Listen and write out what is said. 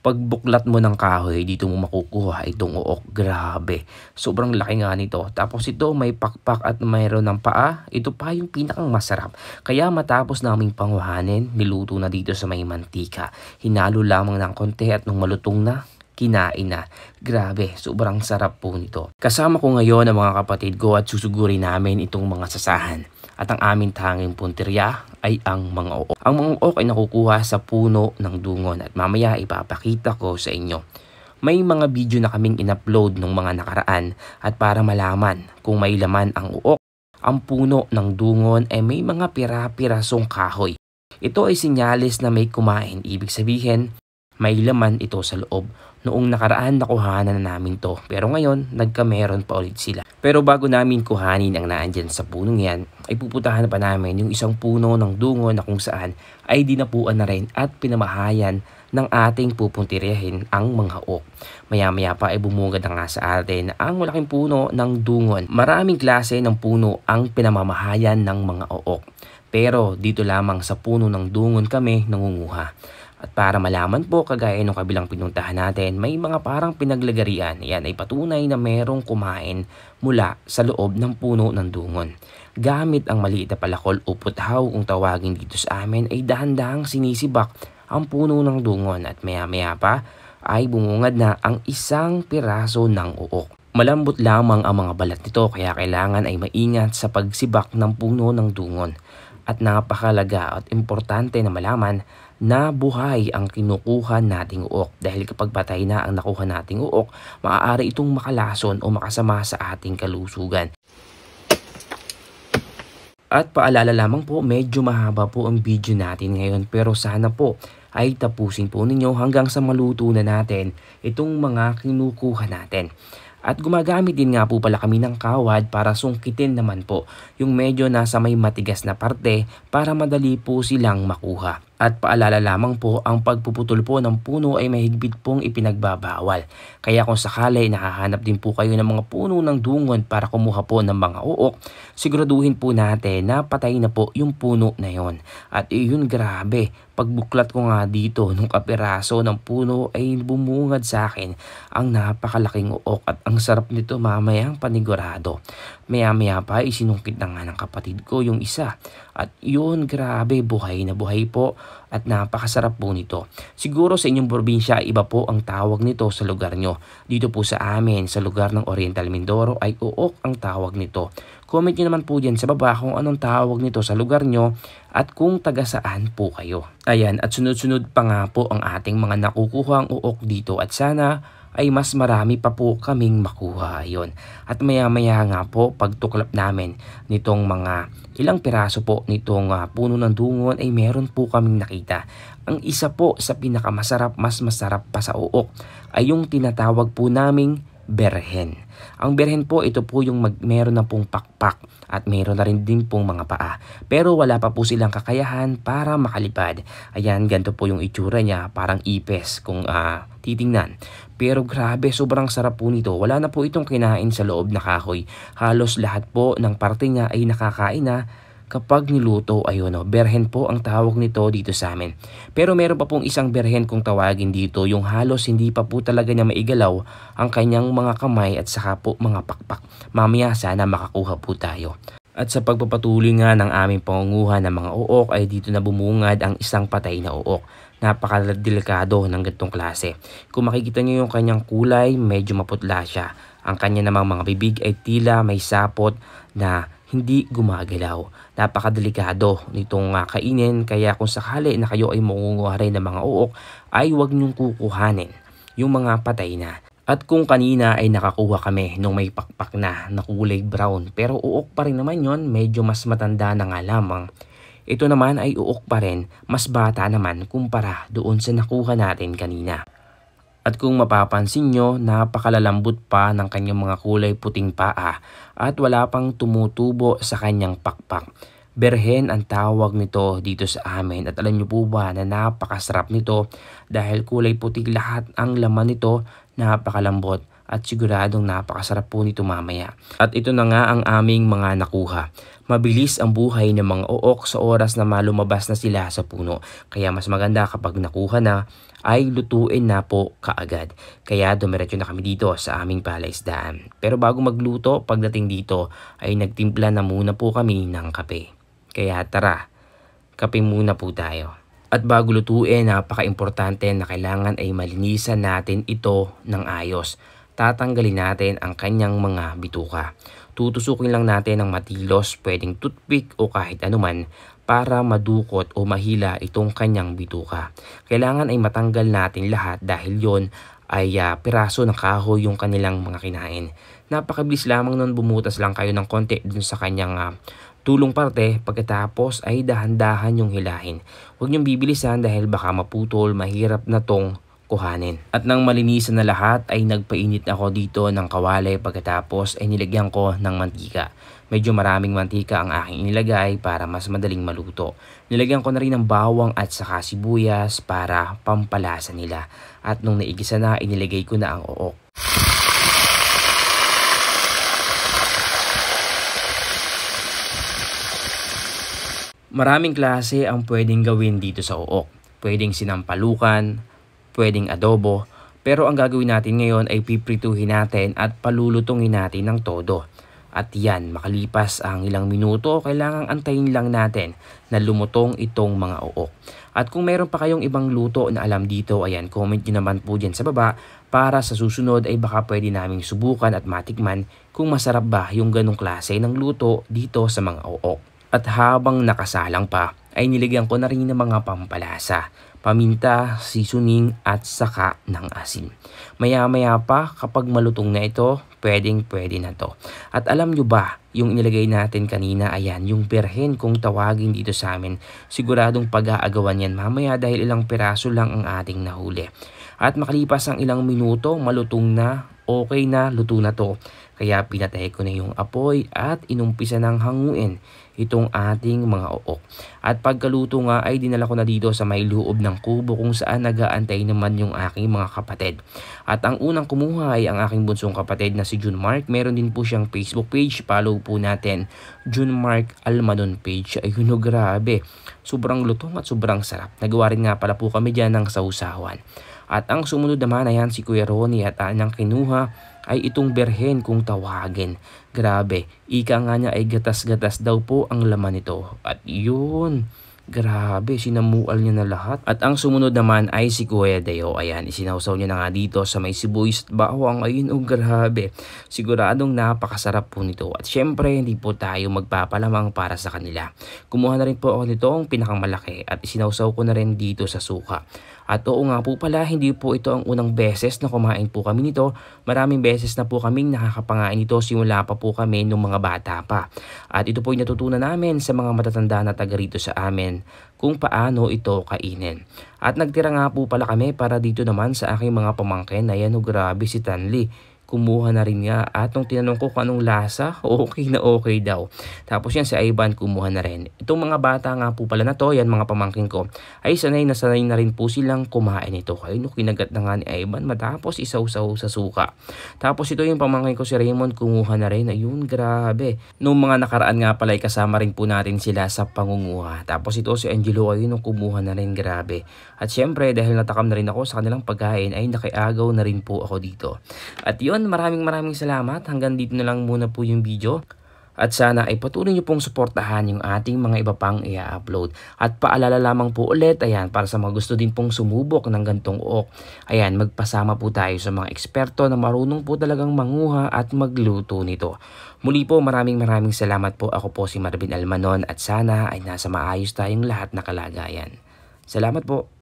pagbuklat mo ng kahoy, dito mo makukuha itong uok. Grabe. Sobrang laki nga nito. Tapos ito, may pakpak at mayroon ng paa. Ito pa yung pinakang masarap. Kaya matapos naming panguhanin, niluto na dito sa may mantika. Hinalo lamang ng konti at nung malutong na, kinain na. Grabe, sobrang sarap po nito. Kasama ko ngayon ang mga kapatid ko at susugurin namin itong mga sasahan. At ang aming tanging punterya ay ang mga ook. Ang mga ook ay nakukuha sa puno ng dungon at mamaya ipapakita ko sa inyo. May mga video na kaming in-upload ng mga nakaraan at para malaman kung may laman ang uok, ang puno ng dungon ay eh may mga pira-pirasong kahoy. Ito ay sinyalis na may kumain, ibig sabihin may laman ito sa loob. Noong nakaraan nakuhanan na namin to pero ngayon nagkameron pa ulit sila. Pero bago namin kuhanin ang naandyan sa punong yan ay puputahan pa namin yung isang puno ng dungo na kung saan ay dinapuan na rin at pinamahayan ng ating pupuntirihin ang mga ok. Maya maya pa ay bumungad na nga sa atin ang malaking puno ng dungon. Maraming klase ng puno ang pinamamahayan ng mga ook. Pero dito lamang sa puno ng dungon kami nangunguha. At para malaman po, kagaya ng kabilang pinuntahan natin, may mga parang pinaglagarian. Yan ay patunay na merong kumain mula sa loob ng puno ng dungon. Gamit ang maliit na palakol o puthaw kung tawagin dito sa amin ay dahan-dahang sinisibak ang puno ng dungon at maya-maya pa ay bumungad na ang isang piraso ng uok. Malambot lamang ang mga balat nito kaya kailangan ay maingat sa pagsibak ng puno ng dungon. At napakalaga at importante na malaman na buhay ang kinukuha nating uok dahil kapag patay na ang nakuha nating uok, maaari itong makalason o makasama sa ating kalusugan. At paalala lamang po, medyo mahaba po ang video natin ngayon pero sana po ay tapusin po ninyo hanggang sa maluto na natin itong mga kinukuha natin. At gumagamit din nga po pala kami ng kawad para sungkitin naman po yung medyo nasa may matigas na parte para madali po silang makuha. At paalala lamang po, ang pagpuputol po ng puno ay mahigpit pong ipinagbabawal. Kaya kung sakali nahahanap din po kayo ng mga puno ng dungon para kumuha po ng mga uok, siguraduhin po natin na patay na po yung puno na yon. At iyon grabe, pagbuklat ko nga dito nung kapiraso ng puno ay bumungad sa akin ang napakalaking uok at ang sarap nito mamayang panigurado. Maya-maya pa isinungkit na nga ng kapatid ko yung isa. At yun grabe buhay na buhay po at napakasarap po nito. Siguro sa inyong probinsya iba po ang tawag nito sa lugar nyo. Dito po sa amin sa lugar ng Oriental Mindoro ay uok ang tawag nito. Comment nyo naman po dyan sa baba kung anong tawag nito sa lugar nyo at kung taga saan po kayo. Ayan at sunod-sunod pa nga po ang ating mga nakukuha ang uok dito at sana ay mas marami pa po kaming makuha yon. At maya-maya nga po pagtuklap namin nitong mga ilang piraso po nitong uh, puno ng dungon ay meron po kaming nakita. Ang isa po sa pinakamasarap mas masarap pa sa uok ay yung tinatawag po naming berhen. Ang berhen po, ito po yung mag, meron na pong pakpak at meron na rin din pong mga paa. Pero wala pa po silang kakayahan para makalipad. Ayan, ganito po yung itsura niya, parang ipes kung uh, titingnan. Pero grabe, sobrang sarap po nito. Wala na po itong kinain sa loob na kahoy. Halos lahat po ng parte niya ay nakakain na kapag niluto, ayun o, berhen po ang tawag nito dito sa amin. Pero meron pa pong isang berhen kung tawagin dito, yung halos hindi pa po talaga niya maigalaw ang kanyang mga kamay at saka po mga pakpak. Mamaya sana makakuha po tayo. At sa pagpapatuloy nga ng aming pangunguha ng mga uok ay dito na bumungad ang isang patay na uok. Napakadelikado ng gantong klase. Kung makikita niyo yung kanyang kulay, medyo maputla siya. Ang kanya namang mga bibig ay tila may sapot na hindi gumagalaw. Napakadelikado nitong uh, kainin kaya kung sakali na kayo ay mangunguha rin ng mga uok ay huwag niyong kukuhanin yung mga patay na. At kung kanina ay nakakuha kami nung may pakpak na na kulay brown pero uok pa rin naman yon medyo mas matanda na nga lamang. Ito naman ay uok pa rin, mas bata naman kumpara doon sa nakuha natin kanina. At kung mapapansin nyo, napakalalambot pa ng kanyang mga kulay puting paa at wala pang tumutubo sa kanyang pakpak. Berhen ang tawag nito dito sa amin at alam nyo po ba na napakasarap nito dahil kulay puti lahat ang laman nito napakalambot at siguradong napakasarap po nito mamaya. At ito na nga ang aming mga nakuha. Mabilis ang buhay ng mga uok sa oras na malumabas na sila sa puno. Kaya mas maganda kapag nakuha na ay lutuin na po kaagad. Kaya dumiretso na kami dito sa aming palaisdaan. Pero bago magluto, pagdating dito ay nagtimpla na muna po kami ng kape. Kaya tara, kape muna po tayo. At bago lutuin, napaka-importante na kailangan ay malinisan natin ito ng ayos tatanggalin natin ang kanyang mga bituka. Tutusukin lang natin ng matilos, pwedeng toothpick o kahit anuman para madukot o mahila itong kanyang bituka. Kailangan ay matanggal natin lahat dahil yon ay uh, piraso ng kahoy yung kanilang mga kinain. Napakabilis lamang nun bumutas lang kayo ng konti dun sa kanyang uh, tulong parte pagkatapos ay dahan-dahan yung hilahin. Huwag niyong bibilisan dahil baka maputol, mahirap na tong kuhanin. At nang malinisan na lahat ay nagpainit ako dito ng kawali pagkatapos ay nilagyan ko ng mantika. Medyo maraming mantika ang aking inilagay para mas madaling maluto. Nilagyan ko na rin ng bawang at saka sibuyas para pampalasa nila. At nung naigisa na, inilagay ko na ang ook. Maraming klase ang pwedeng gawin dito sa ook. Pwedeng sinampalukan, pwedeng adobo. Pero ang gagawin natin ngayon ay piprituhin natin at palulutungin natin ng todo. At yan, makalipas ang ilang minuto, kailangang antayin lang natin na lumutong itong mga uok. At kung meron pa kayong ibang luto na alam dito, ayan, comment nyo naman po dyan sa baba para sa susunod ay baka pwede naming subukan at matikman kung masarap ba yung ganong klase ng luto dito sa mga uok. At habang nakasalang pa, ay niligyan ko na rin ng mga pampalasa paminta, seasoning at saka ng asin. Maya-maya pa kapag malutong na ito, pwedeng pwede na to. At alam nyo ba, yung nilagay natin kanina, ayan, yung perhen kung tawagin dito sa amin, siguradong pag-aagawan yan mamaya dahil ilang piraso lang ang ating nahuli. At makalipas ang ilang minuto, malutong na, okay na, luto na to. Kaya pinatay ko na yung apoy at inumpisa ng hanguin itong ating mga ook. At pagkaluto nga ay dinala ko na dito sa may loob ng kubo kung saan nagaantay naman yung aking mga kapatid. At ang unang kumuha ay ang aking bunsong kapatid na si June Mark. Meron din po siyang Facebook page. Follow po natin June Mark Almanon page. Ayun no grabe. Sobrang lutong at sobrang sarap. Nagawa rin nga pala po kami dyan ng sausawan. At ang sumunod naman ayan si Kuya Ronnie at anyang kinuha ay itong berhen kung tawagin. Grabe, ika nga niya ay gatas-gatas daw po ang laman nito. At yun, Grabe, sinamual niya na lahat. At ang sumunod naman ay si Kuya Deo. Ayan, isinawsaw niya na nga dito sa may sibuyis at bawang. Ayun, oh grabe. Siguradong napakasarap po nito. At syempre, hindi po tayo magpapalamang para sa kanila. Kumuha na rin po ako nitong pinakamalaki at isinawsaw ko na rin dito sa suka. At oo nga po pala, hindi po ito ang unang beses na kumain po kami nito. Maraming beses na po kaming nakakapangain nito simula pa po kami nung mga bata pa. At ito po yung natutunan namin sa mga matatanda na taga rito sa amin kung paano ito kainin. At nagtira nga po pala kami para dito naman sa aking mga pamangkin na yan, oh, grabe si Tanli kumuha na rin nga at nung tinanong ko kung anong lasa, okay na okay daw. Tapos yan si Ivan kumuha na rin. Itong mga bata nga po pala na to, yan mga pamangkin ko, ay sanay na sanay na rin po silang kumain ito. Kaya no, kinagat na nga ni Ivan matapos isaw-saw sa suka. Tapos ito yung pamangkin ko si Raymond kumuha na rin. Ayun, grabe. Nung mga nakaraan nga pala ay kasama rin po natin sila sa pangunguha. Tapos ito si Angelo ayun nung kumuha na rin, grabe. At syempre dahil natakam na rin ako sa kanilang pagkain ay nakiagaw na rin po ako dito. At yun, yon, maraming maraming salamat. Hanggang dito na lang muna po yung video. At sana ay patuloy nyo pong suportahan yung ating mga iba pang i-upload. At paalala lamang po ulit, ayan, para sa mga gusto din pong sumubok ng gantong uok, ayan, magpasama po tayo sa mga eksperto na marunong po talagang manguha at magluto nito. Muli po maraming maraming salamat po ako po si Marvin Almanon at sana ay nasa maayos tayong lahat na kalagayan. Salamat po!